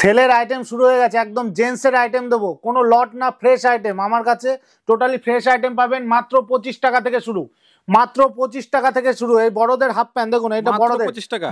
সেলের আইটেম শুরু হয়ে গেছে একদম জেন্টসের আইটেম দেবো কোনো লট না ফ্রেশ আইটেম আমার কাছে টোটালি ফ্রেশ আইটেম পাবেন মাত্র পঁচিশ টাকা থেকে শুরু মাত্র পঁচিশ টাকা থেকে শুরু এই বড়দের হাফ প্যান্ট দেখুন এটা বড়দের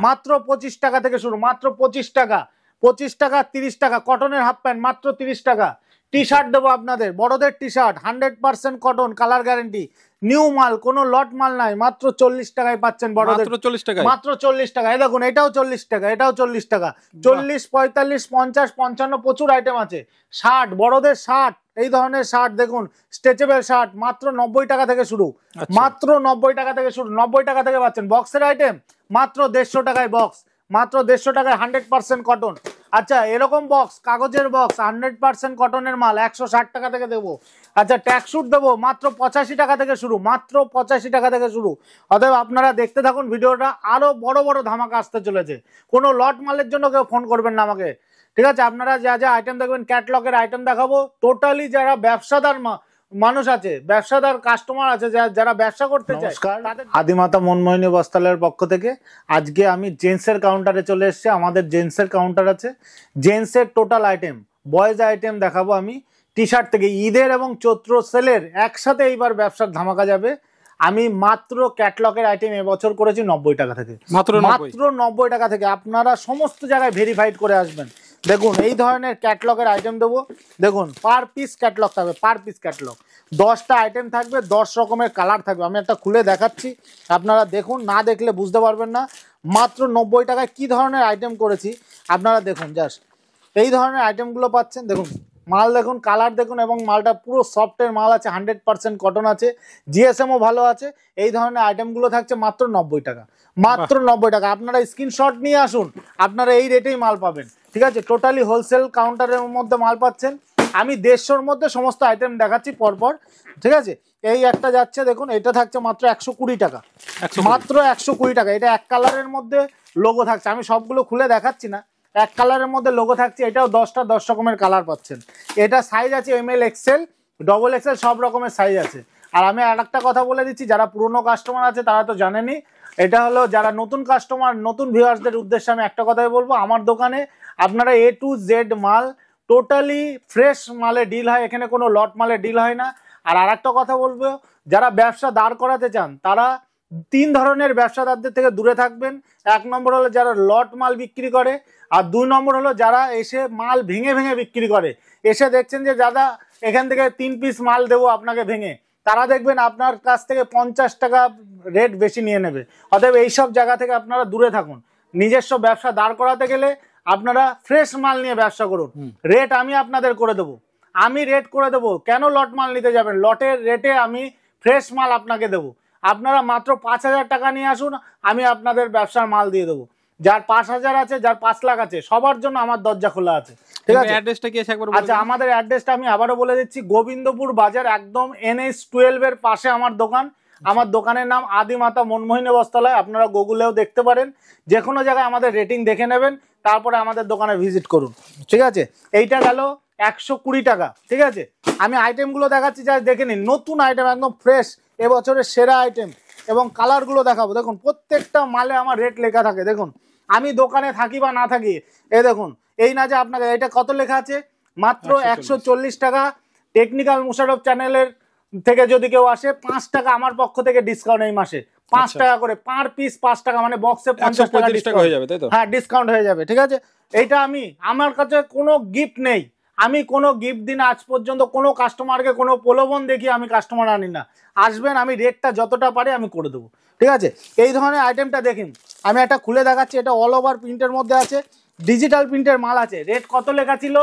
মাত্র পঁচিশ টাকা থেকে শুরু মাত্র পঁচিশ টাকা পঁচিশ টাকা তিরিশ টাকা কটনের হাফ প্যান্ট মাত্র তিরিশ টাকা টি শার্ট দেবো আপনাদের বড়দের T shirt hundred percent cotton colour guarantee new মাল কোন লট মাল নাই মাত্র চল্লিশ টাকায় পাচ্ছেন বড়দের চল্লিশ টাকা মাত্র চল্লিশ টাকা এই দেখুন এটাও চল্লিশ টাকা এটাও চল্লিশ টাকা চল্লিশ পঁয়তাল্লিশ পঞ্চাশ পঞ্চান্ন প্রচুর আইটেম আছে ষাট বড়দের ষাট এই ধরনের শার্ট দেখুন স্ট্রেচেবল শার্ট মাত্র নব্বই টাকা থেকে শুরু আচ্ছা। মাত্র নব্বই টাকা থেকে শুরু নব্বই টাকা থেকে পাচ্ছেন বক্সের আইটেম মাত্র দেড়শো টাকায় বক্স মাত্র দেড়শো টাকায় হান্ড্রেড পার্সেন্ট কটন আচ্ছা এরকম বক্স কাগজের বক্স হান্ড্রেড পার্সেন্ট কটনের মাল একশো ষাট টাকা থেকে দেবো আচ্ছা ট্যাক্সুট দেবো মাত্র পঁচাশি টাকা থেকে শুরু মাত্র পঁচাশি টাকা থেকে শুরু অতএব আপনারা দেখতে থাকুন ভিডিওটা আরও বড় বড় ধামাকা আসতে চলেছে কোনো লট মালের জন্য কেউ ফোন করবেন না আমাকে ঠিক আছে আপনারা যা যা আইটেম দেখবেন ক্যাটলগের আইটেম দেখাবো টোটালি যারা ব্যবসাদার মা মানুষ আছে ব্যবসাদার কাস্টমার আছে যারা ব্যবসা করতে চায় আদিমাতা মনমোহিনী বস্তালের পক্ষ থেকে আজকে আমি জেন্টসের কাউন্টারে চলে এসেছি আমাদের জেন্টসের কাউন্টার আছে জেন্টসের টোটাল আইটেম বয়েজ আইটেম দেখাবো আমি টি শার্ট থেকে ঈদের এবং চৈত্র সেলের একসাথে এইবার ব্যবসার ধামাকা যাবে আমি মাত্র ক্যাটলগের আইটেম এবছর করেছি নব্বই টাকা থেকে মাত্র নব্বই টাকা থেকে আপনারা সমস্ত জায়গায় ভেরিফাইড করে আসবেন দেখুন এই ধরনের ক্যাটলগের আইটেম দেবো দেখুন পার পিস ক্যাটলগ থাকবে পার পিস ক্যাটলগ দশটা আইটেম থাকবে দশ রকমের কালার থাকবে আমি একটা খুলে দেখাচ্ছি আপনারা দেখুন না দেখলে বুঝতে পারবেন না মাত্র নব্বই টাকায় কি ধরনের আইটেম করেছি আপনারা দেখুন জাস্ট এই ধরনের আইটেমগুলো পাচ্ছেন দেখুন মাল দেখুন কালার দেখুন এবং মালটা পুরো সফটের মাল আছে হান্ড্রেড পার্সেন্ট কটন আছে জিএসএমও ভালো আছে এই ধরনের আইটেমগুলো থাকছে মাত্র নব্বই টাকা মাত্র নব্বই টাকা আপনারা স্ক্রিনশট নিয়ে আসুন আপনারা এই রেটেই মাল পাবেন ঠিক আছে টোটালি হোলসেল কাউন্টারের মধ্যে মাল পাচ্ছেন আমি দেড়শোর মধ্যে সমস্ত আইটেম দেখাচ্ছি পরপর ঠিক আছে এই একটা যাচ্ছে দেখুন এটা থাকছে মাত্র একশো কুড়ি টাকা মাত্র একশো কুড়ি টাকা এটা এক কালারের মধ্যে লোগো থাকছে আমি সবগুলো খুলে দেখাচ্ছি না এক কালারের মধ্যে লোগো থাকছে এটাও দশটা দশ রকমের কালার পাচ্ছেন এটা সাইজ আছে M L XL double XL সব রকমের সাইজ আছে আর আমি আর একটা কথা বলে দিচ্ছি যারা পুরনো কাস্টমার আছে তারা তো জানেনি এটা হলো যারা নতুন কাস্টমার নতুন ভিউয়ার্সদের উদ্দেশ্যে আমি একটা কথাই বলবো আমার দোকানে আপনারা এ টু জেড মাল টোটালি ফ্রেশ মালে ডিল হয় এখানে কোনো লট মালে ডিল হয় না আর আর একটা কথা বলবো যারা ব্যবসা দাঁড় করাতে চান তারা তিন ধরনের ব্যবসাদারদের থেকে দূরে থাকবেন এক নম্বর হলো যারা লট মাল বিক্রি করে আর দুই নম্বর হলো যারা এসে মাল ভেঙে ভেঙে বিক্রি করে এসে দেখছেন যে দাদা এখান থেকে তিন পিস মাল দেবো আপনাকে ভেঙে তারা দেখবেন আপনার কাছ থেকে পঞ্চাশ টাকা রেট বেশি নিয়ে নেবে অতএব এইসব জায়গা থেকে আপনারা দূরে থাকুন নিজস্ব ব্যবসা দাঁড় করাতে গেলে আপনারা ফ্রেশ মাল নিয়ে ব্যবসা করুন রেট আমি আপনাদের করে দেবো আমি রেট করে দেবো কেন লট মাল নিতে যাবেন লটের রেটে আমি ফ্রেশ মাল আপনাকে দেবো আপনারা মাত্র পাঁচ হাজার টাকা নিয়ে আসুন আমি আপনাদের ব্যবসার মাল দিয়ে দেবো যার পাঁচ হাজার আছে যার পাঁচ লাখ আছে সবার জন্য আমার দরজা খোলা আছে ঠিক আছে অ্যাড্রেসটা কি একবার আচ্ছা আমাদের অ্যাড্রেসটা আমি আবারও বলে দিচ্ছি গোবিন্দপুর বাজার একদম এনএস টুয়েলভ এর পাশে আমার দোকান আচ্ছা। আমার দোকানের নাম আদি মাতা মনমোহিনী বস্তালয় আপনারা গুগলেও দেখতে পারেন যে কোনো জায়গায় আমাদের রেটিং দেখে নেবেন তারপরে আমাদের দোকানে ভিজিট করুন ঠিক আছে এইটা গেল একশো কুড়ি টাকা ঠিক আছে আমি আইটেমগুলো দেখাচ্ছি যা দেখে নিন নতুন আইটেম একদম ফ্রেশ এবছরের সেরা আইটেম এবং কালারগুলো দেখাবো দেখুন প্রত্যেকটা মালে আমার রেট লেখা থাকে দেখুন আমি দোকানে থাকি বা না থাকি এই দেখুন এই না যে আপনাকে এটা কত লেখা আছে মাত্র একশো টাকা টেকনিক্যাল মুশারফ চ্যানেলের থেকে যদি কেউ আসে পাঁচ টাকা আমার পক্ষ থেকে ডিসকাউন্ট এই মাসে পাঁচ আচ্ছা। টাকা করে পার পিস পাঁচ টাকা মানে বক্সে পঞ্চাশ টাকা হয়ে যাবে হ্যাঁ ডিসকাউন্ট হয়ে যাবে ঠিক আছে এইটা আমি আমার কাছে কোনো গিফট নেই আমি কোনো গিফট দিন আজ পর্যন্ত কোনো কাস্টমারকে কোনো প্রলোভন দেখি আমি কাস্টমার আনি না আসবেন আমি রেটটা যতটা পারি আমি করে দেবো ঠিক আছে এই ধরনের আইটেমটা দেখুন আমি একটা খুলে দেখাচ্ছি এটা অল ওভার প্রিন্টের মধ্যে আছে ডিজিটাল প্রিন্টের মাল আছে রেট কত লেখা ছিল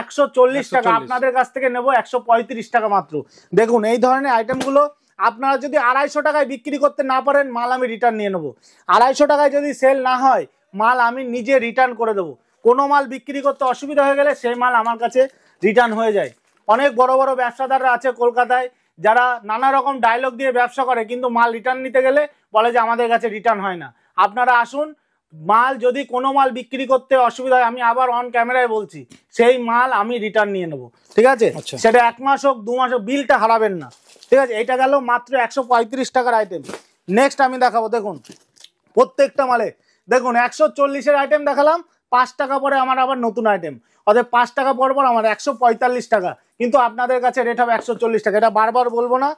একশো চল্লিশ টাকা আপনাদের কাছ থেকে নেবো একশো পঁয়ত্রিশ টাকা মাত্র দেখুন এই ধরনের আইটেমগুলো আপনারা যদি আড়াইশো টাকায় বিক্রি করতে না পারেন মাল আমি রিটার্ন নিয়ে নেবো আড়াইশো টাকায় যদি সেল না হয় মাল আমি নিজে রিটার্ন করে দেবো কোনো মাল বিক্রি করতে অসুবিধা হয়ে গেলে সেই মাল আমার কাছে রিটার্ন হয়ে যায় অনেক বড় বড় ব্যবসাদাররা আছে কলকাতায় যারা নানা রকম ডায়লগ দিয়ে ব্যবসা করে কিন্তু মাল রিটার্ন নিতে গেলে বলে যে আমাদের কাছে রিটার্ন হয় না আপনারা আসুন মাল যদি কোনো মাল বিক্রি করতে অসুবিধা হয় আমি আবার অন ক্যামেরায় বলছি সেই মাল আমি রিটার্ন নিয়ে নেব ঠিক আছে আচ্ছা। সেটা এক মাস হোক দু মাস হোক বিলটা হারাবেন না ঠিক আছে এটা গেল মাত্র একশো পঁয়ত্রিশ টাকার আইটেম নেক্সট আমি দেখাবো দেখুন প্রত্যেকটা মালে দেখুন একশো চল্লিশের আইটেম দেখালাম পাঁচ টাকা পরে আমার আবার নতুন আইটেম অর্থাৎ পাঁচ টাকা পর পর আমার একশো টাকা কিন্তু আপনাদের কাছে রেট হবে একশো টাকা এটা বারবার বলবো না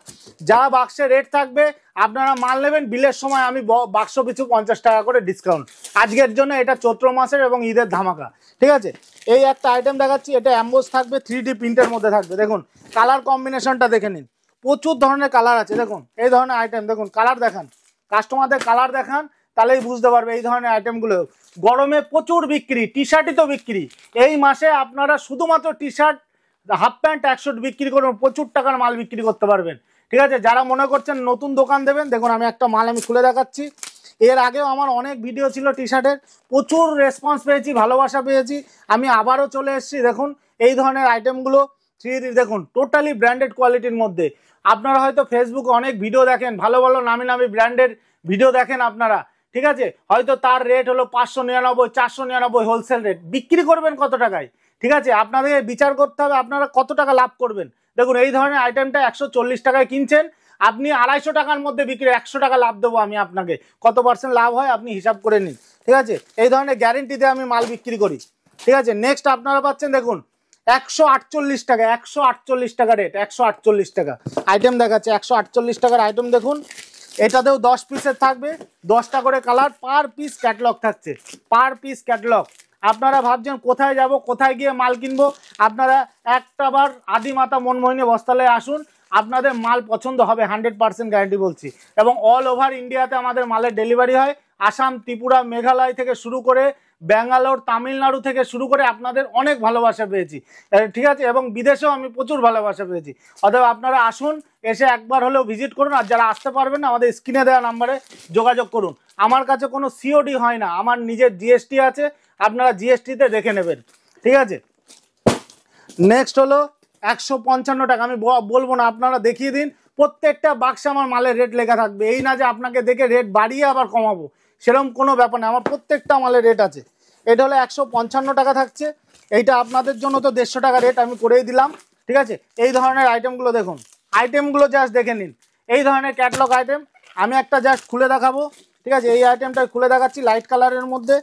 যা বাক্সে রেট থাকবে আপনারা মাল নেবেন বিলের সময় আমি বাক্স পিছু পঞ্চাশ টাকা করে ডিসকাউন্ট আজকের জন্য এটা চৈত্র মাসের এবং ঈদের ধামাকা ঠিক আছে এই একটা আইটেম দেখাচ্ছি এটা অ্যাম্বোস থাকবে থ্রি ডি প্রিন্টের মধ্যে থাকবে দেখুন কালার কম্বিনেশনটা দেখে নিন প্রচুর ধরনের কালার আছে দেখুন এই ধরনের আইটেম দেখুন কালার দেখান কাস্টমারদের কালার দেখান তাহলেই বুঝতে পারবে এই ধরনের আইটেমগুলো গরমে প্রচুর বিক্রি টি শার্টই তো বিক্রি এই মাসে আপনারা শুধুমাত্র টি শার্ট হাফ প্যান্ট একশো বিক্রি করবেন প্রচুর টাকার মাল বিক্রি করতে পারবেন ঠিক আছে যারা মনে করছেন নতুন দোকান দেবেন দেখুন আমি একটা মাল আমি খুলে দেখাচ্ছি এর আগেও আমার অনেক ভিডিও ছিল টি শার্টের প্রচুর রেসপন্স পেয়েছি ভালোবাসা পেয়েছি আমি আবারও চলে এসেছি দেখুন এই ধরনের আইটেমগুলো থ্রি দেখুন টোটালি ব্র্যান্ডেড কোয়ালিটির মধ্যে আপনারা হয়তো ফেসবুকে অনেক ভিডিও দেখেন ভালো ভালো নামি নামি ব্র্যান্ডের ভিডিও দেখেন আপনারা ঠিক আছে হয়তো তার রেট হলো পাঁচশো নিরানব্বই চারশো নিরানব্বই হোলসেল রেট বিক্রি করবেন কত টাকায় ঠিক আছে আপনাদের বিচার করতে হবে আপনারা কত টাকা লাভ করবেন দেখুন এই ধরনের আইটেমটা একশো টাকায় কিনছেন আপনি আড়াইশো টাকার মধ্যে বিক্রি একশো টাকা লাভ দেবো আমি আপনাকে কত পার্সেন্ট লাভ হয় আপনি হিসাব করে নিন ঠিক আছে এই ধরনের গ্যারেন্টি দিয়ে আমি মাল বিক্রি করি ঠিক আছে নেক্সট আপনারা পাচ্ছেন দেখুন একশো আটচল্লিশ টাকা একশো আটচল্লিশ টাকা রেট একশো আটচল্লিশ টাকা আইটেম দেখাচ্ছে একশো আটচল্লিশ টাকার আইটেম দেখুন এটাতেও দশ পিসের থাকবে দশটা করে কালার পার পিস ক্যাটলগ থাকছে পার পিস ক্যাটলগ আপনারা ভাবছেন কোথায় যাব কোথায় গিয়ে মাল কিনবো আপনারা একটা বার আদিমাতা মনমোহিনী বস্তালয়ে আসুন আপনাদের মাল পছন্দ হবে হান্ড্রেড পার্সেন্ট গ্যারান্টি বলছি এবং অল ওভার ইন্ডিয়াতে আমাদের মালের ডেলিভারি হয় আসাম ত্রিপুরা মেঘালয় থেকে শুরু করে ব্যাঙ্গালোর তামিলনাড়ু থেকে শুরু করে আপনাদের অনেক ভালোবাসা পেয়েছি ঠিক আছে এবং বিদেশেও আমি প্রচুর ভালোবাসা পেয়েছি অতএব আপনারা আসুন এসে একবার হলেও ভিজিট করুন আর যারা আসতে পারবেন আমাদের স্ক্রিনে দেওয়া নাম্বারে যোগাযোগ করুন আমার কাছে কোনো সিওডি হয় না আমার নিজের জিএসটি আছে আপনারা জিএসটিতে দেখে নেবেন ঠিক আছে নেক্সট হলো একশো পঞ্চান্ন টাকা আমি বলবো না আপনারা দেখিয়ে দিন প্রত্যেকটা বাক্সে আমার মালের রেট লেখা থাকবে এই না যে আপনাকে দেখে রেট বাড়িয়ে আবার কমাবো সেরকম কোনো ব্যাপার না আমার প্রত্যেকটা মালের রেট আছে এটা হলো একশো পঞ্চান্ন টাকা থাকছে এইটা আপনাদের জন্য তো দেড়শো টাকা রেট আমি করেই দিলাম ঠিক আছে এই ধরনের আইটেমগুলো দেখুন আইটেমগুলো জাস্ট দেখে নিন এই ধরনের ক্যাটলগ আইটেম আমি একটা জাস্ট খুলে দেখাবো ঠিক আছে এই আইটেমটা খুলে দেখাচ্ছি লাইট কালারের মধ্যে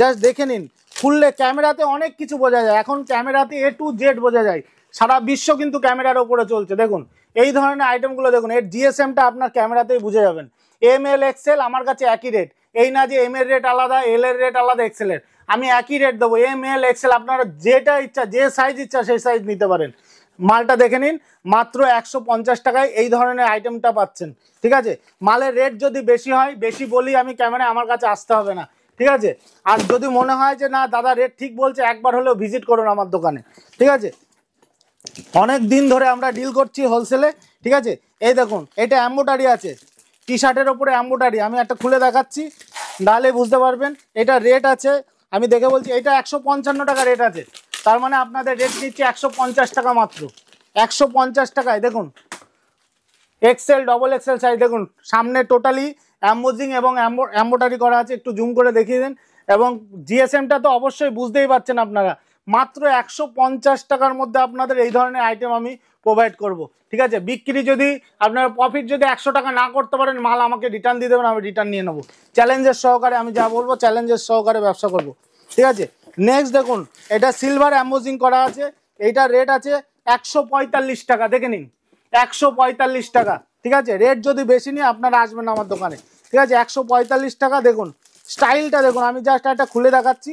জাস্ট দেখে নিন খুললে ক্যামেরাতে অনেক কিছু বোঝা যায় এখন ক্যামেরাতে এ টু জেড বোঝা যায় সারা বিশ্ব কিন্তু ক্যামেরার ওপরে চলছে দেখুন এই ধরনের আইটেমগুলো দেখুন এর জিএসএমটা আপনার ক্যামেরাতেই বুঝে যাবেন এম এল এক্সেল আমার কাছে একই রেট এই না যে এম এর রেট আলাদা এল এর রেট আলাদা এক্সেলের আমি একই রেট দেবো এম এল এক্সেল আপনারা যেটা ইচ্ছা যে সাইজ ইচ্ছা সেই সাইজ নিতে পারেন মালটা দেখে নিন মাত্র একশো টাকায় এই ধরনের আইটেমটা পাচ্ছেন ঠিক আছে মালের রেট যদি বেশি হয় বেশি বলি আমি ক্যামেরায় আমার কাছে আসতে হবে না ঠিক আছে আর যদি মনে হয় যে না দাদা রেট ঠিক বলছে একবার হলেও ভিজিট করুন আমার দোকানে ঠিক আছে অনেক দিন ধরে আমরা ডিল করছি হোলসেলে ঠিক আছে এই দেখুন এটা অ্যাম্বোটারি আছে টি শার্টের ওপরে অ্যাম্বোটারি আমি একটা খুলে দেখাচ্ছি নাহলে বুঝতে পারবেন এটা রেট আছে আমি দেখে বলছি এটা একশো পঞ্চান্ন টাকা রেট আছে তার মানে আপনাদের রেট নিচ্ছে একশো পঞ্চাশ টাকা মাত্র একশো পঞ্চাশ টাকায় দেখুন এক্সেল ডবল এক্সেল সাইজ দেখুন সামনে টোটালি অ্যাম্বোজিং এবং অ্যাম্বোটারি করা আছে একটু জুম করে দেখিয়ে দেন এবং জিএসএমটা তো অবশ্যই বুঝতেই পারছেন আপনারা মাত্র একশো পঞ্চাশ টাকার মধ্যে আপনাদের এই ধরনের আইটেম আমি প্রোভাইড করব ঠিক আছে বিক্রি যদি আপনার প্রফিট যদি একশো টাকা না করতে পারেন মাল আমাকে রিটার্ন দিয়ে দেবেন আমি রিটার্ন নিয়ে নেবো চ্যালেঞ্জের সহকারে আমি যা বলবো চ্যালেঞ্জের সহকারে ব্যবসা করব ঠিক আছে নেক্সট দেখুন এটা সিলভার অ্যাম্বোজিং করা আছে এইটা রেট আছে একশো পঁয়তাল্লিশ টাকা দেখে নিন একশো পঁয়তাল্লিশ টাকা ঠিক আছে রেট যদি বেশি নিয়ে আপনারা আসবেন আমার দোকানে ঠিক আছে একশো টাকা দেখুন স্টাইলটা দেখুন আমি জাস্ট একটা খুলে দেখাচ্ছি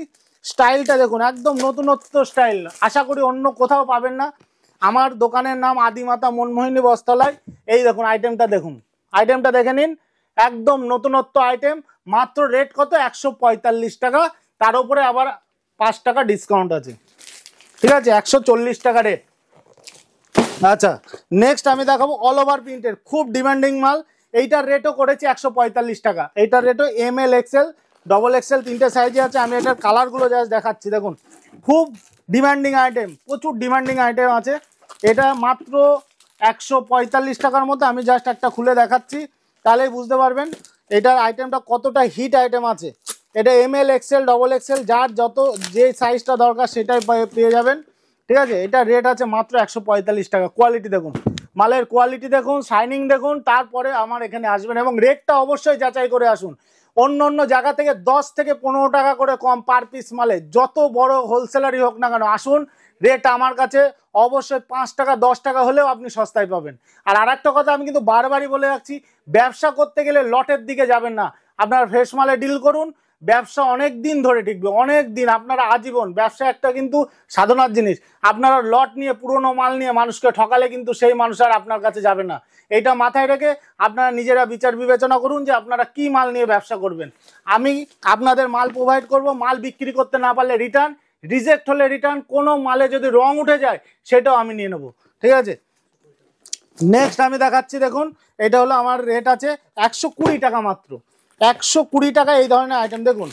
স্টাইলটা দেখুন একদম নতুনত্ব স্টাইল আশা করি অন্য কোথাও পাবেন না আমার দোকানের নাম আদিমাতা মনমোহিনী বস্তলায় এই দেখুন আইটেমটা দেখুন আইটেমটা দেখে নিন একদম নতুনত্ব আইটেম মাত্র রেট কত একশো টাকা তার উপরে আবার পাঁচ টাকা ডিসকাউন্ট আছে ঠিক আছে একশো চল্লিশ টাকা রেট আচ্ছা নেক্সট আমি দেখাবো অল ওভার প্রিন্টের খুব ডিমান্ডিং মাল এইটার রেটও করেছি একশো টাকা এইটার রেটও M L XL double XL তিনটে সাইজে আছে আমি এটার কালারগুলো জাস্ট দেখাচ্ছি দেখুন খুব ডিমান্ডিং আইটেম প্রচুর ডিমান্ডিং আইটেম আছে এটা মাত্র একশো পঁয়তাল্লিশ টাকার মতো আমি জাস্ট একটা খুলে দেখাচ্ছি তাহলেই বুঝতে পারবেন এটার আইটেমটা কতটা হিট আইটেম আছে এটা M L XL double XL যার যত যে সাইজটা দরকার সেটাই পেয়ে যাবেন ঠিক আছে এটা রেট আছে মাত্র একশো পঁয়তাল্লিশ টাকা কোয়ালিটি দেখুন মালের কোয়ালিটি দেখুন শাইনিং দেখুন তারপরে আমার এখানে আসবেন এবং রেটটা অবশ্যই যাচাই করে আসুন অন্য অন্য জায়গা থেকে দশ থেকে পনেরো টাকা করে কম পার পিস মালে যত বড় হোলসেলারই হোক না কেন আসুন রেট আমার কাছে অবশ্যই পাঁচ টাকা দশ টাকা হলেও আপনি সস্তায় পাবেন আর আর একটা কথা আমি কিন্তু বারবারই বলে রাখছি ব্যবসা করতে গেলে লটের দিকে যাবেন না আপনার ফ্রেশ মালে ডিল করুন ব্যবসা অনেক দিন ধরে টিকবে অনেক দিন আপনারা আজীবন ব্যবসা একটা কিন্তু সাধনার জিনিস আপনারা লট নিয়ে পুরনো মাল নিয়ে মানুষকে ঠকালে কিন্তু সেই মানুষ আর আপনার কাছে যাবে না এটা মাথায় রেখে আপনারা নিজেরা বিচার বিবেচনা করুন যে আপনারা কি মাল নিয়ে ব্যবসা করবেন আমি আপনাদের মাল প্রোভাইড করব মাল বিক্রি করতে না পারলে রিটার্ন রিজেক্ট হলে রিটার্ন কোনো মালে যদি রং উঠে যায় সেটাও আমি নিয়ে নেব ঠিক আছে নেক্সট আমি দেখাচ্ছি দেখুন এটা হলো আমার রেট আছে একশো টাকা মাত্র একশো কুড়ি টাকা এই ধরনের আইটেম দেখুন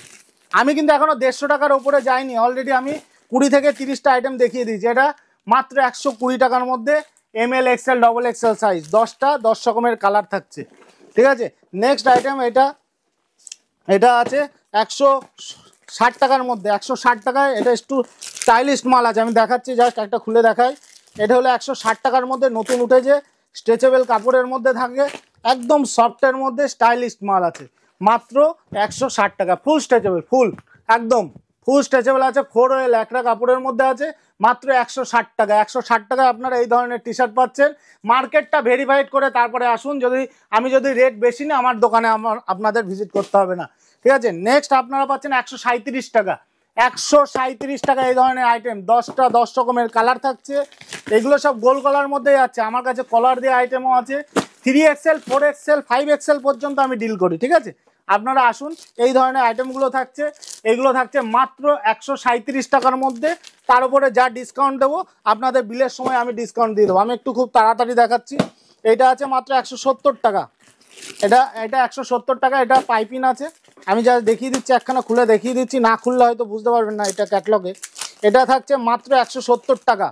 আমি কিন্তু এখনও দেড়শো টাকার ওপরে যাইনি অলরেডি আমি কুড়ি থেকে তিরিশটা আইটেম দেখিয়ে দিয়েছি এটা মাত্র একশো কুড়ি টাকার মধ্যে M L XL double XL size দশটা দশ রকমের কালার থাকছে ঠিক আছে নেক্সট আইটেম এটা এটা আছে একশো ষাট টাকার মধ্যে একশো ষাট টাকায় এটা একটু স্টাইলিশ মাল আছে আমি দেখাচ্ছি জাস্ট একটা খুলে দেখাই এটা হলো একশো ষাট টাকার মধ্যে নতুন উঠেছে স্ট্রেচেবেল কাপড়ের মধ্যে থাকে একদম সফটের মধ্যে স্টাইলিশ মাল আছে মাত্র একশো ষাট টাকা ফুল স্ট্রেচেবল ফুল একদম ফুল স্ট্রেচেবল আছে ফোর ওয়েল একটা কাপড়ের মধ্যে আছে মাত্র একশো ষাট টাকা একশো ষাট টাকায় আপনারা এই ধরনের টি শার্ট পাচ্ছেন মার্কেটটা ভেরিফাইড করে তারপরে আসুন যদি আমি যদি রেট বেশি নিই আমার দোকানে আমার আপনাদের ভিজিট করতে হবে না ঠিক আছে নেক্সট আপনারা পাচ্ছেন একশো টাকা একশো টাকা এই ধরনের আইটেম দশটা দশ রকমের কালার থাকছে এগুলো সব গোল কলার মধ্যেই আছে আমার কাছে কলার দিয়ে আইটেমও আছে three XL four XL five XL পর্যন্ত আমি ডিল করি ঠিক আছে আপনারা আসুন এই ধরনের আইটেমগুলো থাকছে এগুলো থাকছে মাত্র একশো টাকার মধ্যে তার উপরে যা ডিসকাউন্ট দেবো আপনাদের বিলের সময় আমি ডিসকাউন্ট দিয়ে দেবো আমি একটু খুব তাড়াতাড়ি দেখাচ্ছি এটা আছে মাত্র একশো টাকা এটা এটা একশো টাকা এটা পাইপিন আছে আমি যা দেখিয়ে দিচ্ছি একখানা খুলে দেখিয়ে দিচ্ছি না খুললে হয়তো বুঝতে পারবেন না এটা ক্যাটলগে এটা থাকছে মাত্র একশো টাকা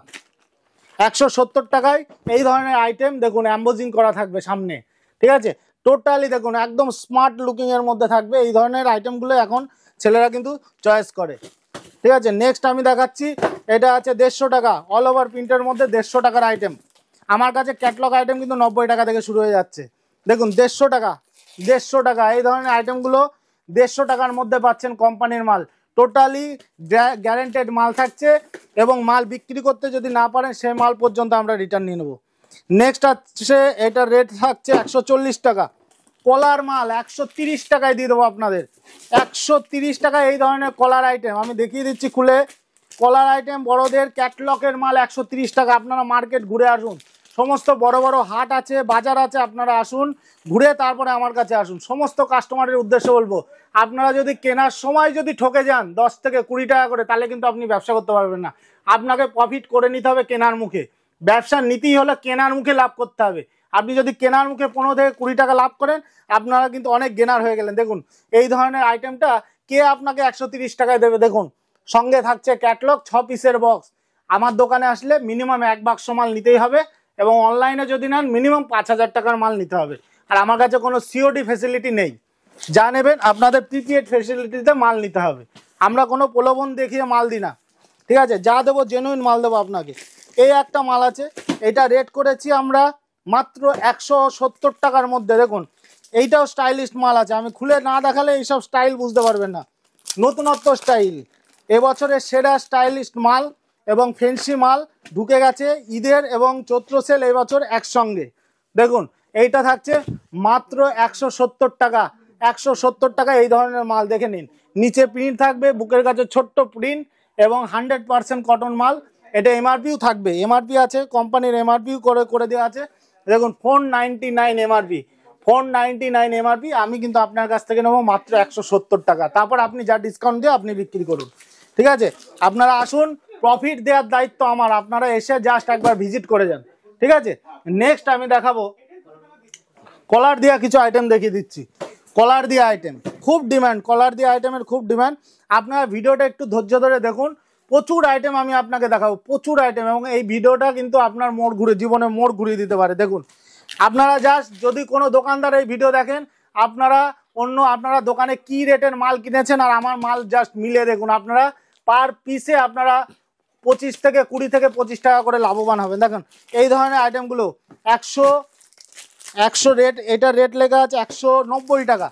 একশো টাকায় এই ধরনের আইটেম দেখুন অ্যাম্বোজিং করা থাকবে সামনে ঠিক আছে টোটালি দেখুন একদম স্মার্ট লুকিং এর মধ্যে থাকবে এই ধরনের আইটেমগুলো এখন ছেলেরা কিন্তু চয়েস করে ঠিক আছে নেক্সট আমি দেখাচ্ছি এটা আছে দেড়শো টাকা অল ওভার প্রিন্টের মধ্যে দেড়শো টাকার আইটেম আমার কাছে ক্যাটলগ আইটেম কিন্তু নব্বই টাকা থেকে শুরু হয়ে যাচ্ছে দেখুন দেড়শো টাকা দেড়শো টাকা এই ধরনের আইটেমগুলো দেড়শো টাকার মধ্যে পাচ্ছেন কোম্পানির মাল টোটালি গ্যারেন্টেড মাল থাকছে এবং মাল বিক্রি করতে যদি না পারেন সেই মাল পর্যন্ত আমরা রিটার্ন নিয়ে নেবো নেক্সট আছে এটা রেট থাকছে একশো টাকা কলার মাল একশো তিরিশ টাকায় দিয়ে দেবো আপনাদের একশো তিরিশ টাকায় এই ধরনের কলার আইটেম আমি দেখিয়ে দিচ্ছি খুলে কলার আইটেম বড়দের ক্যাটলকের মাল একশো তিরিশ টাকা আপনারা মার্কেট ঘুরে আসুন সমস্ত বড় বড় হাট আছে বাজার আছে আপনারা আসুন ঘুরে তারপরে আমার কাছে আসুন সমস্ত কাস্টমারের উদ্দেশ্যে বলবো আপনারা যদি কেনার সময় যদি ঠকে যান দশ থেকে কুড়ি টাকা করে তাহলে কিন্তু আপনি ব্যবসা করতে পারবেন না আপনাকে প্রফিট করে নিতে হবে কেনার মুখে ব্যবসার নীতি হলো কেনার মুখে লাভ করতে হবে আপনি যদি কেনার মুখে পনেরো থেকে কুড়ি টাকা লাভ করেন আপনারা কিন্তু অনেক গেনার হয়ে গেলেন দেখুন এই ধরনের আইটেমটা কে আপনাকে একশো তিরিশ টাকায় দেবে দেখুন সঙ্গে থাকছে ক্যাটলগ ছ পিসের বক্স আমার দোকানে আসলে মিনিমাম এক বাক্স মাল নিতেই হবে এবং অনলাইনে যদি নেন মিনিমাম পাঁচ হাজার টাকার মাল নিতে হবে আর আমার কাছে কোনো সিওডি ফেসিলিটি নেই যা নেবেন আপনাদের প্রিপিএড ফেসিলিটিতে মাল নিতে হবে আমরা কোনো প্রলোভন দেখিয়ে মাল দিই না ঠিক আছে যা দেবো জেনুইন মাল দেবো আপনাকে এই একটা মাল আছে এটা রেট করেছি আমরা মাত্র একশো সত্তর টাকার মধ্যে দেখুন এইটাও স্টাইলিশ মাল আছে আমি খুলে না দেখালে এইসব স্টাইল বুঝতে পারবেন না নতুনত্ব স্টাইল এবছরের সেরা স্টাইলিস্ট মাল এবং ফেন্সি মাল ঢুকে গেছে ঈদের এবং চৈত্র সেল এবছর একসঙ্গে দেখুন এইটা থাকছে মাত্র একশো সত্তর টাকা একশো সত্তর টাকা এই ধরনের মাল দেখে নিন নিচে প্রিন্ট থাকবে বুকের কাছে ছোট্ট প্রিন্ট এবং হান্ড্রেড পারসেন্ট কটন মাল এটা এমআরপিও থাকবে এমআরপি আছে কোম্পানির এমআরপিও করে করে দেওয়া আছে দেখুন four ninety nine MRP four ninety nine MRP আমি কিন্তু আপনার কাছ থেকে নেবো মাত্র একশো সত্তর টাকা তারপর আপনি যা ডিসকাউন্ট দিয়ে আপনি বিক্রি করুন ঠিক আছে আপনারা আসুন প্রফিট দেওয়ার দায়িত্ব আমার আপনারা এসে জাস্ট একবার ভিজিট করে যান ঠিক আছে নেক্সট আমি দেখাবো কলার দেওয়া কিছু আইটেম দেখিয়ে দিচ্ছি কলার দেওয়া আইটেম খুব ডিম্যান্ড কলার দেওয়া আইটেমের খুব ডিম্যান্ড আপনারা ভিডিওটা একটু ধৈর্য ধরে দেখুন প্রচুর আইটেম আমি আপনাকে দেখাবো প্রচুর আইটেম এবং এই ভিডিওটা কিন্তু আপনার মোড় ঘুরে জীবনে মোড় ঘুরিয়ে দিতে পারে দেখুন আপনারা জাস্ট যদি কোনো দোকানদার এই ভিডিও দেখেন আপনারা অন্য আপনারা দোকানে কি রেটের মাল কিনেছেন আর আমার মাল জাস্ট মিলে দেখুন আপনারা পার পিসে আপনারা পঁচিশ থেকে কুড়ি থেকে পঁচিশ টাকা করে লাভবান হবেন দেখুন এই ধরনের আইটেমগুলো একশো একশো রেট এটার রেট লেখা আছে একশো টাকা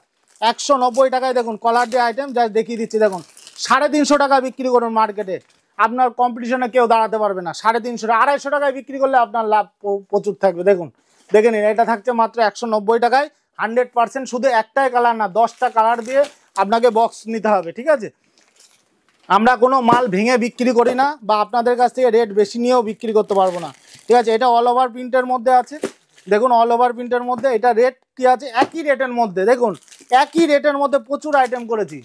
একশো টাকায় দেখুন কলার যে আইটেম জাস্ট দেখিয়ে দিচ্ছি দেখুন সাড়ে তিনশো টাকা বিক্রি করুন মার্কেটে আপনার কম্পিটিশনে কেউ দাঁড়াতে পারবে না সাড়ে তিনশো আড়াইশো টাকায় বিক্রি করলে আপনার লাভ প্রচুর থাকবে দেখুন দেখে নিন এটা থাকছে মাত্র একশো টাকায় হান্ড্রেড পার্সেন্ট শুধু একটাই কালার না দশটা কালার দিয়ে আপনাকে বক্স নিতে হবে ঠিক আছে আমরা কোনো মাল ভেঙে বিক্রি করি না বা আপনাদের কাছ থেকে রেট বেশি নিয়েও বিক্রি করতে পারবো না ঠিক আছে এটা অল ওভার প্রিন্টের মধ্যে আছে দেখুন অল ওভার প্রিন্টের মধ্যে এটা রেট কি আছে একই রেটের মধ্যে দেখুন একই রেটের মধ্যে প্রচুর আইটেম করেছি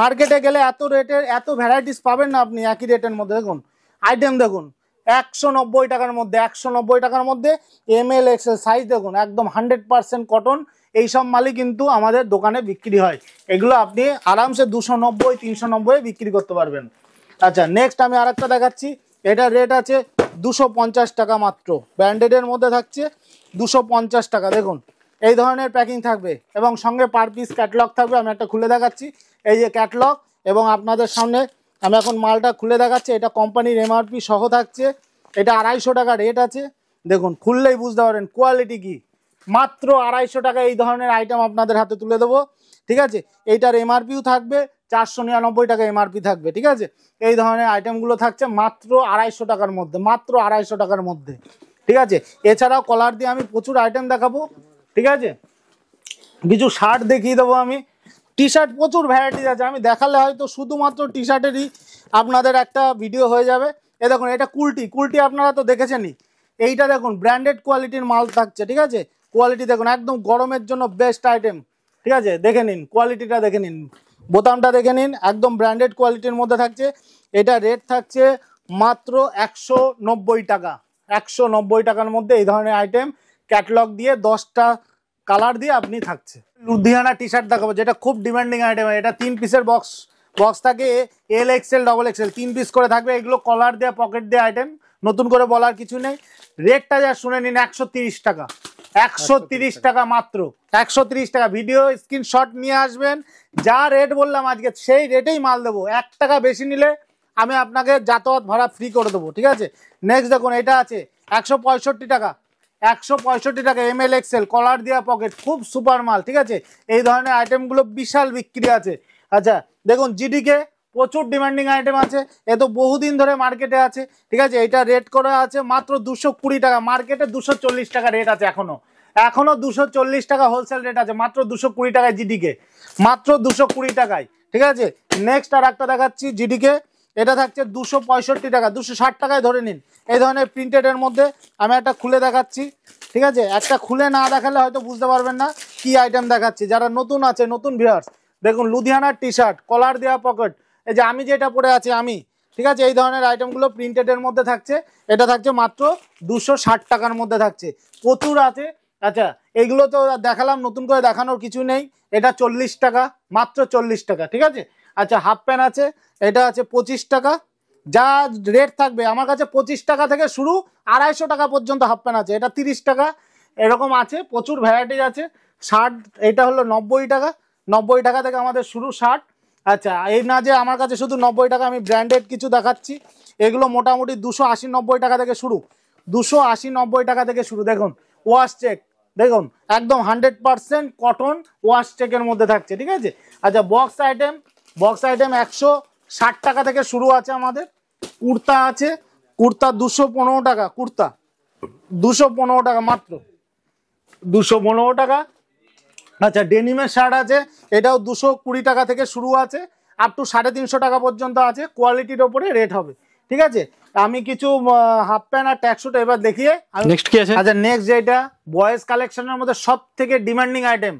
মার্কেটে গেলে এত রেটের এত ভ্যারাইটিস পাবেন না আপনি একই রেটের মধ্যে দেখুন আইটেম দেখুন একশো নব্বই টাকার মধ্যে একশো নব্বই টাকার মধ্যে এম এল এক্সেল সাইজ দেখুন একদম হান্ড্রেড পারসেন্ট কটন এইসব মালই কিন্তু আমাদের দোকানে বিক্রি হয় এগুলো আপনি আরামসে দুশো নব্বই তিনশো নব্বই বিক্রি করতে পারবেন আচ্ছা নেক্সট আমি আর দেখাচ্ছি এটার রেট আছে দুশো টাকা মাত্র ব্র্যান্ডেডের মধ্যে থাকছে দুশো টাকা দেখুন এই ধরনের প্যাকিং থাকবে এবং সঙ্গে পার পিস ক্যাটলগ থাকবে আমি একটা খুলে দেখাচ্ছি এই যে ক্যাটলগ এবং আপনাদের সামনে আমি এখন মালটা খুলে দেখাচ্ছি এটা কোম্পানির এমআরপি সহ থাকছে এটা আড়াইশো টাকা রেট আছে দেখুন খুললেই বুঝতে পারেন কোয়ালিটি কি মাত্র আড়াইশো টাকা এই ধরনের আইটেম আপনাদের হাতে তুলে দেবো ঠিক আছে এইটার এমআরপিও থাকবে চারশো নিরানব্বই টাকা এমআরপি থাকবে ঠিক আছে এই ধরনের আইটেমগুলো থাকছে মাত্র আড়াইশো টাকার মধ্যে মাত্র আড়াইশো টাকার মধ্যে ঠিক আছে এছাড়াও কলার দিয়ে আমি প্রচুর আইটেম দেখাবো ঠিক আছে কিছু শার্ট দেখিয়ে দেবো আমি টি শার্ট প্রচুর ভ্যারাইটিস আছে আমি দেখালে হয়তো শুধুমাত্র টি শার্টেরই আপনাদের একটা ভিডিও হয়ে যাবে এ দেখুন এটা কুলটি কুলটি আপনারা তো দেখেছেনই এইটা দেখুন ব্র্যান্ডেড কোয়ালিটির মাল থাকছে ঠিক আছে কোয়ালিটি দেখুন একদম গরমের জন্য বেস্ট আইটেম ঠিক আছে দেখে নিন কোয়ালিটিটা দেখে নিন বোতামটা দেখে নিন একদম ব্র্যান্ডেড কোয়ালিটির মধ্যে থাকছে এটা রেট থাকছে মাত্র একশো টাকা একশো টাকার মধ্যে এই ধরনের আইটেম ক্যাটলগ দিয়ে দশটা কালার দিয়ে আপনি থাকছে লুধিয়ানা টি শার্ট দেখাবো যেটা খুব ডিমান্ডিং আইটেম এটা তিন পিসের বক্স বক্স থাকে এল এক্সেল ডবল এক্সেল তিন পিস করে থাকবে এগুলো কলার দেওয়া পকেট দেওয়া আইটেম নতুন করে বলার কিছু নেই রেটটা যা শুনে নিন একশো টাকা একশো টাকা মাত্র একশো টাকা ভিডিও স্ক্রিনশট নিয়ে আসবেন যা রেট বললাম আজকে সেই রেটেই মাল দেবো এক টাকা বেশি নিলে আমি আপনাকে যাতায়াত ভাড়া ফ্রি করে দেবো ঠিক আছে নেক্সট দেখুন এটা আছে একশো টাকা একশো পঁয়ষট্টি টাকা এম এল এক্সেল কলার দেওয়া পকেট খুব সুপার মাল ঠিক আছে এই ধরনের আইটেমগুলো বিশাল বিক্রি আছে আচ্ছা দেখুন জিডিকে প্রচুর ডিমান্ডিং আইটেম আছে এ তো বহুদিন ধরে মার্কেটে আছে ঠিক আছে এটা রেট করা আছে মাত্র দুশো কুড়ি টাকা মার্কেটে দুশো চল্লিশ টাকা রেট আছে এখনও এখনও দুশো চল্লিশ টাকা হোলসেল রেট আছে মাত্র দুশো কুড়ি টাকায় জিডিকে মাত্র দুশো কুড়ি টাকায় ঠিক আছে নেক্সট আর একটা দেখাচ্ছি জিডিকে এটা থাকছে দুশো পঁয়ষট্টি টাকা দুশো ষাট টাকায় ধরে নিন এই ধরনের প্রিন্টেডের মধ্যে আমি একটা খুলে দেখাচ্ছি ঠিক আছে একটা খুলে না দেখালে হয়তো বুঝতে পারবেন না কি আইটেম দেখাচ্ছি যারা নতুন আছে নতুন ভিয়ার্স দেখুন লুধিয়ানার টি শার্ট কলার দেওয়া পকেট এই যে আমি যেটা পরে আছি আমি ঠিক আছে এই ধরনের আইটেমগুলো প্রিন্টেডের মধ্যে থাকছে এটা থাকছে মাত্র দুশো ষাট টাকার মধ্যে থাকছে প্রচুর আছে আচ্ছা এগুলো তো দেখালাম নতুন করে দেখানোর কিছু নেই এটা চল্লিশ টাকা মাত্র চল্লিশ টাকা ঠিক আছে আচ্ছা হাফ প্যান্ট আছে এটা আছে পঁচিশ টাকা যা রেট থাকবে আমার কাছে পঁচিশ টাকা থেকে শুরু আড়াইশো টাকা পর্যন্ত হাফ প্যান্ট আছে এটা তিরিশ টাকা এরকম আছে প্রচুর ভ্যারাইটিজ আছে শার্ট এটা হলো নব্বই টাকা নব্বই টাকা থেকে আমাদের শুরু শার্ট আচ্ছা এই না যে আমার কাছে শুধু নব্বই টাকা আমি ব্র্যান্ডেড কিছু দেখাচ্ছি এগুলো মোটামুটি দুশো আশি নব্বই টাকা থেকে শুরু দুশো আশি নব্বই টাকা থেকে শুরু দেখুন ওয়াশ চেক দেখুন একদম হান্ড্রেড পারসেন্ট কটন ওয়াশ চেকের মধ্যে থাকছে ঠিক আছে আচ্ছা বক্স আইটেম বক্স আইটেম একশো ষাট টাকা থেকে শুরু আছে আমাদের কুর্তা আছে কুর্তা দুশো পনেরো টাকা কুর্তা দুশো পনেরো টাকা মাত্র দুশো পনেরো টাকা আচ্ছা ডেনিমের শার্ট আছে এটাও দুশো কুড়ি টাকা থেকে শুরু আছে আপ টু সাড়ে তিনশো টাকা পর্যন্ত আছে কোয়ালিটির ওপরে রেট হবে ঠিক আছে আমি কিছু হাফ প্যান্ট আর ট্যাক্সুট এবার দেখিয়ে নেক্সট আচ্ছা নেক্সট যেটা বয়েজ কালেকশনের মধ্যে সব থেকে ডিমান্ডিং আইটেম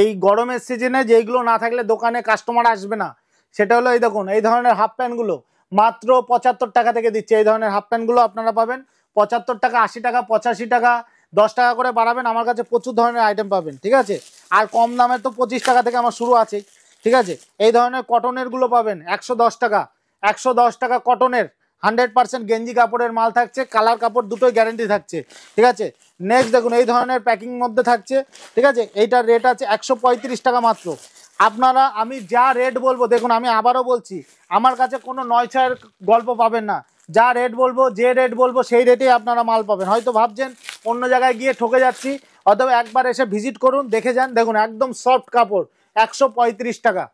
এই গরমের সিজনে যেইগুলো না থাকলে দোকানে কাস্টমার আসবে না সেটা হলো এই দেখুন এই ধরনের হাফ প্যান্টগুলো মাত্র পঁচাত্তর টাকা থেকে দিচ্ছে এই ধরনের হাফ প্যান্টগুলো আপনারা পাবেন পঁচাত্তর টাকা আশি টাকা পঁচাশি টাকা দশ টাকা করে বাড়াবেন আমার কাছে প্রচুর ধরনের আইটেম পাবেন ঠিক আছে আর কম দামে তো পঁচিশ টাকা থেকে আমার শুরু আছে ঠিক আছে এই ধরনের কটনেরগুলো পাবেন একশো টাকা একশো টাকা কটনের হান্ড্রেড পার্সেন্ট গেঞ্জি কাপড়ের মাল থাকছে কালার কাপড় দুটোই গ্যারেন্টি থাকছে ঠিক আছে নেক্সট দেখুন এই ধরনের প্যাকিং মধ্যে থাকছে ঠিক আছে এইটার রেট আছে একশো টাকা মাত্র আপনারা আমি যা রেট বলবো দেখুন আমি আবারও বলছি আমার কাছে কোনো নয় ছয়ের গল্প পাবেন না যা রেট বলবো যে রেট বলবো সেই রেটেই আপনারা মাল পাবেন হয়তো ভাবছেন অন্য জায়গায় গিয়ে ঠকে যাচ্ছি অথবা একবার এসে ভিজিট করুন দেখে যান দেখুন একদম সফট কাপড় একশো টাকা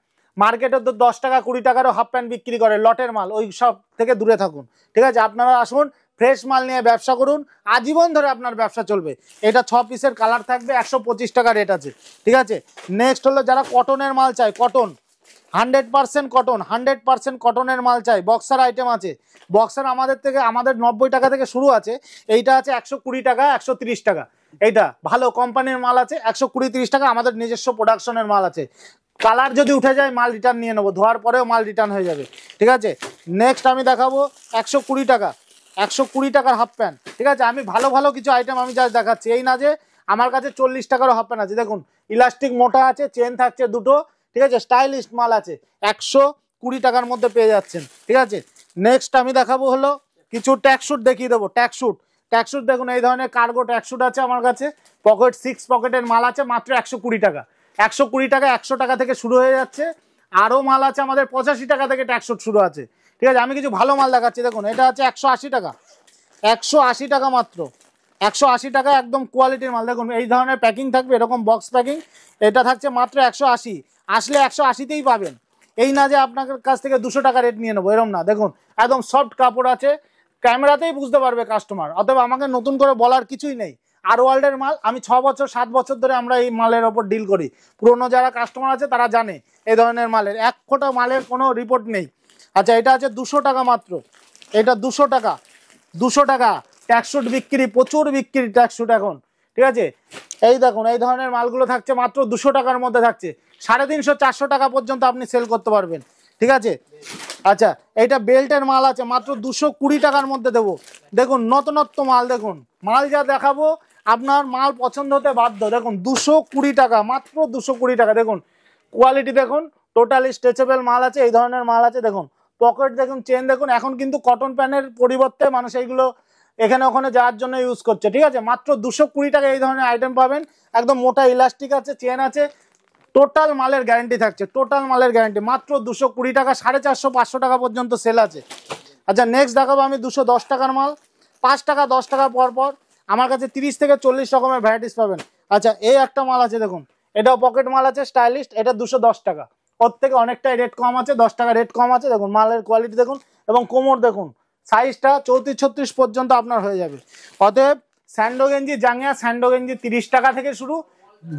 মার্কেটে তো দশ টাকা কুড়ি টাকারও হাফ প্যান্ট বিক্রি করে লটের মাল ওই সব থেকে দূরে থাকুন ঠিক আছে আপনারা আসুন ফ্রেশ মাল নিয়ে ব্যবসা করুন আজীবন ধরে আপনার ব্যবসা চলবে এটা ছ পিসের কালার থাকবে একশো পঁচিশ টাকা রেট আছে ঠিক আছে নেক্সট হলো যারা কটনের মাল চায় cotton hundred percent cotton hundred percent কটনের মাল চাই বক্সার আইটেম আছে বক্সার আমাদের থেকে আমাদের নব্বই টাকা থেকে শুরু আছে এইটা আছে একশো কুড়ি টাকা একশো তিরিশ টাকা এইটা ভালো কোম্পানির মাল আছে একশো কুড়ি তিরিশ টাকা আমাদের নিজস্ব প্রোডাকশনের মাল আছে কালার যদি উঠে যায় মাল রিটার্ন নিয়ে নেবো ধোয়ার পরেও মাল রিটার্ন হয়ে যাবে ঠিক আছে নেক্সট আমি দেখাবো একশো কুড়ি টাকা একশো কুড়ি টাকার হাফ প্যান্ট ঠিক আছে আমি ভালো ভালো কিছু আইটেম আমি যা দেখাচ্ছি এই না যে আমার কাছে চল্লিশ টাকারও হাফ প্যান্ট আছে দেখুন ইলাস্টিক মোটা আছে চেন থাকছে দুটো ঠিক আছে স্টাইলিশ মাল আছে একশো কুড়ি টাকার মধ্যে পেয়ে যাচ্ছেন ঠিক আছে নেক্সট আমি দেখাবো হলো কিছু ট্যাক্সুট দেখিয়ে দেবো ট্যাক্সুট ট্যাক্সুট দেখুন এই ধরনের কার্গো ট্যাক্সুট আছে আমার কাছে পকেট সিক্স পকেটের মাল আছে মাত্র একশো কুড়ি টাকা একশো কুড়ি টাকা একশো টাকা থেকে শুরু হয়ে যাচ্ছে আরও মাল আছে আমাদের পঁচাশি টাকা থেকে এটা একশো শুরু আছে ঠিক আছে আমি কিছু ভালো মাল দেখাচ্ছি দেখুন এটা আছে একশো আশি টাকা একশো আশি টাকা মাত্র একশো আশি টাকা একদম কোয়ালিটির মাল দেখুন এই ধরনের প্যাকিং থাকবে এরকম বক্স প্যাকিং এটা থাকছে মাত্র একশো আশি আসলে একশো আশিতেই পাবেন এই না যে আপনার কাছ থেকে দুশো টাকা রেট নিয়ে নেবো এরকম না দেখুন একদম সফট কাপড় আছে ক্যামেরাতেই বুঝতে পারবে কাস্টমার অথবা আমাকে নতুন করে বলার কিছুই নেই আর ওয়ার্ল্ডের মাল আমি ছ বছর সাত বছর ধরে আমরা এই মালের ওপর ডিল করি পুরনো যারা কাস্টমার আছে তারা জানে এই ধরনের মালের এক ফোটা মালের কোনো রিপোর্ট নেই আচ্ছা এটা আছে দুশো টাকা মাত্র এটা দুশো টাকা দুশো টাকা ট্যাক্সুট বিক্রি প্রচুর বিক্রি ট্যাক্সুট এখন ঠিক আছে এই দেখুন এই ধরনের মালগুলো থাকছে মাত্র দুশো টাকার মধ্যে থাকছে সাড়ে তিনশো চারশো টাকা পর্যন্ত আপনি সেল করতে পারবেন ঠিক আছে আচ্ছা এইটা বেল্টের মাল আছে মাত্র দুশো কুড়ি টাকার মধ্যে দেবো দেখুন নতুনত্ব মাল দেখুন মাল যা দেখাবো আপনার মাল পছন্দ হতে বাধ্য দেখুন দুশো কুড়ি টাকা মাত্র দুশো কুড়ি টাকা দেখুন কোয়ালিটি দেখুন টোটালি স্ট্রেচেবল মাল আছে এই ধরনের মাল আছে দেখুন পকেট দেখুন চেন দেখুন এখন কিন্তু কটন প্যানের পরিবর্তে মানুষ এইগুলো এখানে ওখানে যাওয়ার জন্য ইউজ করছে ঠিক আছে মাত্র দুশো কুড়ি টাকা এই ধরনের আইটেম পাবেন একদম মোটা ইলাস্টিক আছে চেন আছে টোটাল মালের গ্যারেন্টি থাকছে টোটাল মালের গ্যারেন্টি মাত্র দুশো কুড়ি টাকা সাড়ে চারশো পাঁচশো টাকা পর্যন্ত সেল আছে আচ্ছা নেক্সট দেখাবো আমি দুশো দশ টাকার মাল পাঁচ টাকা দশ টাকা পর পর আমার কাছে তিরিশ থেকে চল্লিশ রকমের ভ্যারাইটিস পাবেন আচ্ছা এই একটা মাল আছে দেখুন এটাও পকেট মাল আছে স্টাইলিস্ট এটা দুশো দশ টাকা ওর থেকে অনেকটাই রেট কম আছে দশ টাকা রেট কম আছে দেখুন মালের কোয়ালিটি দেখুন এবং কোমর দেখুন সাইজটা চৌত্রিশ ছত্রিশ পর্যন্ত আপনার হয়ে যাবে অতএব স্যান্ডো গেঞ্জি জাঙ্গিয়া স্যান্ডো গেঞ্জি তিরিশ টাকা থেকে শুরু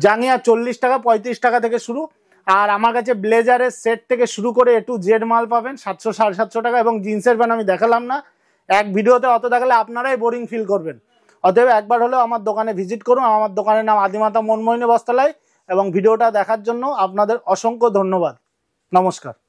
জাঙ্গিয়া চল্লিশ টাকা পঁয়ত্রিশ টাকা থেকে শুরু আর আমার কাছে ব্লেজারের সেট থেকে শুরু করে একটু জেড মাল পাবেন সাতশো সাড়ে সাতশো টাকা এবং জিন্সের প্যান্ট আমি দেখালাম না এক ভিডিওতে অত দেখালে আপনারাই বোরিং ফিল করবেন অতএব একবার হলেও আমার দোকানে ভিজিট করুন আমার দোকানের নাম আদিমাতা মনমোহিনী বস্তালাই এবং ভিডিওটা দেখার জন্য আপনাদের অসংখ্য ধন্যবাদ নমস্কার